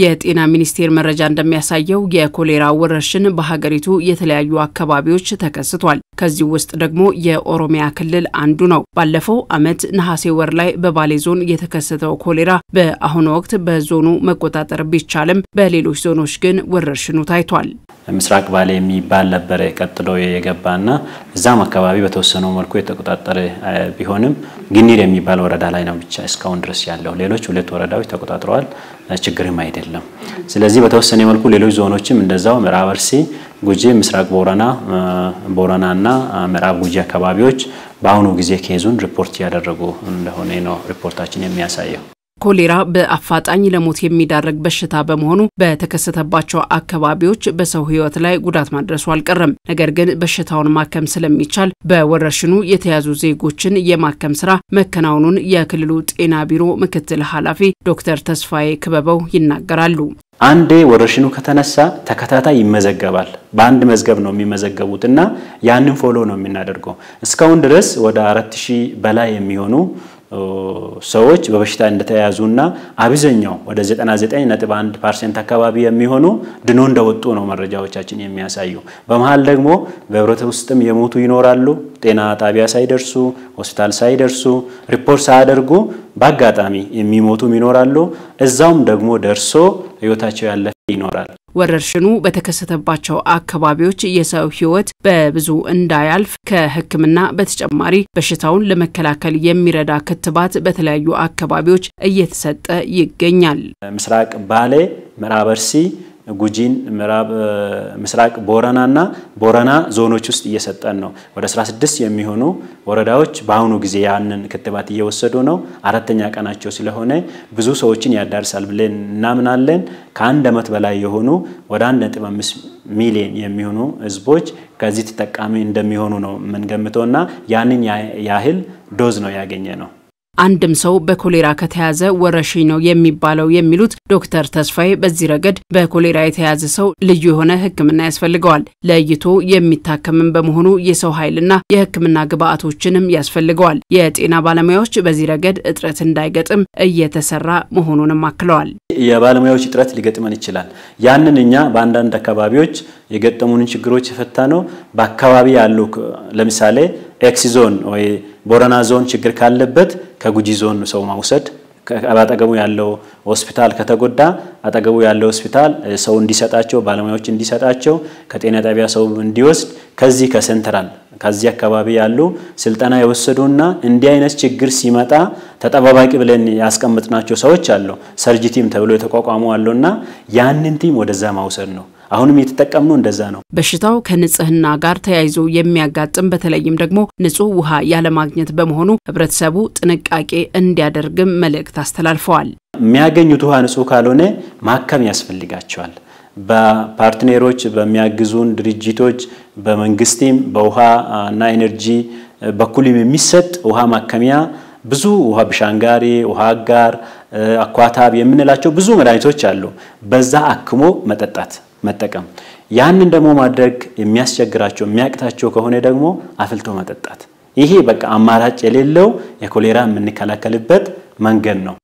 የጤና ሚኒስቴር መረጃ እንደሚያሳየው የኮሌራ ወረርሽን በሀገሪቱ የተለያዩ አካባቢዎች ተከስቷል። ከዚህ ውስጥ ደግሞ የኦሮሚያ ክልል አንዱ ነው። ባለፈው ዓመት ነሐሴ ወር ላይ በባሌ ዞን የተከሰተው ኮሌራ በአሁኑ ወቅት በዞኑ መቆጣጠር ቢቻልም በሌሎች ዞኖች ግን ወረርሽኑ ታይቷል። ምስራቅ ባሌ የሚባል ነበረ ቀጥሎ የገባና እዛም አካባቢ በተወሰነው መልኩ የተቆጣጠረ ቢሆንም ግኒር የሚባል ወረዳ ላይ ነው ብቻ እስካሁን ድረስ ያለው። ሌሎች ሁለት ወረዳዎች ተቆጣጥረዋል። ችግርም አይደለም። ስለዚህ በተወሰነ መልኩ ሌሎች ዞኖችም እንደዛው ምዕራብ አርሲ፣ ጉጂ፣ ምስራቅ ቦረና ቦረና እና ምዕራብ ጉጂ አካባቢዎች በአሁኑ ጊዜ ኬዙን ሪፖርት እያደረጉ እንደሆነ ነው ሪፖርታችን የሚያሳየው። ኮሌራ በአፋጣኝ ለሞት የሚዳረግ በሽታ በመሆኑ በተከሰተባቸው አካባቢዎች በሰው ሕይወት ላይ ጉዳት ማድረሱ አልቀረም። ነገር ግን በሽታውን ማከም ስለሚቻል በወረርሽኑ የተያዙ ዜጎችን የማከም ስራ መከናወኑን የክልሉ ጤና ቢሮ ምክትል ኃላፊ ዶክተር ተስፋዬ ክበበው ይናገራሉ። አንዴ ወረርሽኑ ከተነሳ ተከታታይ ይመዘገባል። በአንድ መዝገብ ነው የሚመዘገቡት እና ያንን ፎሎ ነው የምናደርገው። እስካሁን ድረስ ወደ አራት ሺህ በላይ የሚሆኑ ሰዎች በበሽታ እና አብዛኛው ወደ 99.1 ፐርሰንት አካባቢ የሚሆኑ ድኖ እንደወጡ ነው መረጃዎቻችን የሚያሳዩ። በመሀል ደግሞ በህብረት ውስጥም የሞቱ ይኖራሉ። ጤና ጣቢያ ሳይደርሱ ሆስፒታል ሳይደርሱ ሪፖርት ሳያደርጉ በአጋጣሚ የሚሞቱም ይኖራሉ። እዛውም ደግሞ ደርሶ ህይወታቸው ያለፈ ይኖራል። ወረርሽኑ በተከሰተባቸው አካባቢዎች የሰው ህይወት በብዙ እንዳያልፍ ከህክምና በተጨማሪ በሽታውን ለመከላከል የሚረዳ ክትባት በተለያዩ አካባቢዎች እየተሰጠ ይገኛል። ምስራቅ ባሌ፣ ምዕራብ አርሲ ጉጂን፣ ምዕራብ ምስራቅ ቦረና ቦረና ዞኖች ውስጥ እየሰጠን ነው። ወደ 16 የሚሆኑ ወረዳዎች በአሁኑ ጊዜ ያንን ክትባት እየወሰዱ ነው። አራተኛ ቀናቸው ስለሆነ ብዙ ሰዎችን ያዳርሳል ብለን እናምናለን። ከአንድ ዓመት በላይ የሆኑ ወደ 1.5 ሚሊዮን የሚሆኑ ህዝቦች ከዚህ ተጠቃሚ እንደሚሆኑ ነው እና ያንን ያህል ዶዝ ነው ያገኘ ነው። አንድም ሰው በኮሌራ ከተያዘ ወረሽኝ ነው የሚባለው የሚሉት ዶክተር ተስፋዬ በዚህ ረገድ በኮሌራ የተያዘ ሰው ልዩ የሆነ ሕክምና ያስፈልገዋል። ለይቶ የሚታከምም በመሆኑ የሰው ኃይልና የሕክምና ግብአቶችንም ያስፈልገዋል። የጤና ባለሙያዎች በዚህ ረገድ እጥረት እንዳይገጥም እየተሰራ መሆኑንም አክለዋል። የባለሙያዎች እጥረት ሊገጥመን ይችላል። ያንን እኛ በአንዳንድ አካባቢዎች የገጠሙንን ችግሮች የፈታ ነው በአካባቢ ያሉ ለምሳሌ ኤክሲዞን ወይ ቦረና ዞን ችግር ካለበት ከጉጂ ዞን ሰው ማውሰድ አጠገቡ ያለው ሆስፒታል ከተጎዳ አጠገቡ ያለው ሆስፒታል ሰው እንዲሰጣቸው ባለሙያዎች እንዲሰጣቸው ከጤና ጣቢያ ሰው እንዲወስድ ከዚህ ከሴንትራል ከዚህ አካባቢ ያሉ ስልጠና የወሰዱና እንዲህ አይነት ችግር ሲመጣ ተጠባባቂ ብለን ያስቀምጥናቸው ሰዎች አሉ። ሰርጅ ቲም ተብሎ የተቋቋሙ አሉና ያንን ቲም ወደዛ ማውሰድ ነው። አሁንም የተጠቀምነው እንደዛ ነው። በሽታው ከንጽህና ጋር ተያይዞ የሚያጋጥም በተለይም ደግሞ ንጹህ ውሃ ያለማግኘት በመሆኑ ህብረተሰቡ ጥንቃቄ እንዲያደርግም መልእክት አስተላልፈዋል። የሚያገኙት ውሃ ንጹህ ካልሆነ ማከም ያስፈልጋቸዋል። በፓርትነሮች፣ በሚያግዙን ድርጅቶች፣ በመንግስትም በውሃ እና ኤነርጂ በኩልም የሚሰጥ ውሃ ማከሚያ ብዙ ውሃ ብሻንጋሪ፣ ውሃ አጋር፣ አኳታብ የምንላቸው ብዙ መድኃኒቶች አሉ። በዛ አክሞ መጠጣት መጠቀም። ያንን ደግሞ ማድረግ የሚያስቸግራቸው የሚያቅታቸው ከሆነ ደግሞ አፍልቶ መጠጣት። ይሄ በቃ አማራጭ የሌለው የኮሌራ የምንከላከልበት መንገድ ነው።